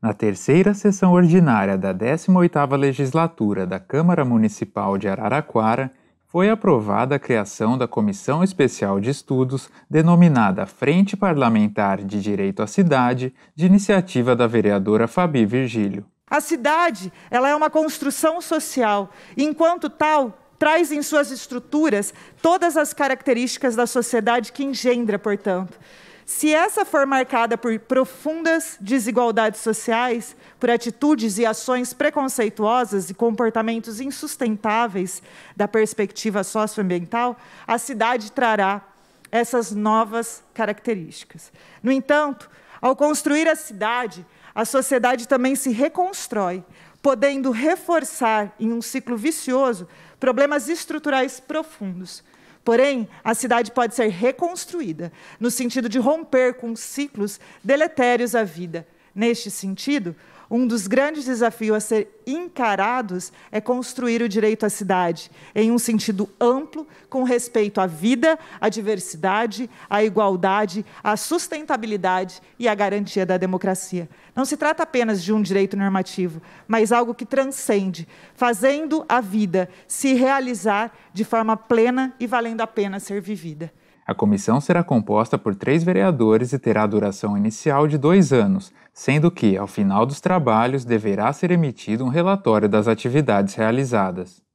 Na terceira sessão ordinária da 18ª Legislatura da Câmara Municipal de Araraquara, foi aprovada a criação da Comissão Especial de Estudos, denominada Frente Parlamentar de Direito à Cidade, de iniciativa da vereadora Fabi Virgílio. A cidade, ela é uma construção social, enquanto tal, traz em suas estruturas todas as características da sociedade que engendra, portanto. Se essa for marcada por profundas desigualdades sociais, por atitudes e ações preconceituosas e comportamentos insustentáveis da perspectiva socioambiental, a cidade trará essas novas características. No entanto, ao construir a cidade, a sociedade também se reconstrói, podendo reforçar em um ciclo vicioso problemas estruturais profundos, Porém, a cidade pode ser reconstruída, no sentido de romper com ciclos deletérios à vida. Neste sentido, um dos grandes desafios a ser encarados é construir o direito à cidade em um sentido amplo, com respeito à vida, à diversidade, à igualdade, à sustentabilidade e à garantia da democracia. Não se trata apenas de um direito normativo, mas algo que transcende, fazendo a vida se realizar de forma plena e valendo a pena ser vivida. A comissão será composta por três vereadores e terá duração inicial de dois anos, sendo que, ao final dos trabalhos, deverá ser emitido um relatório das atividades realizadas.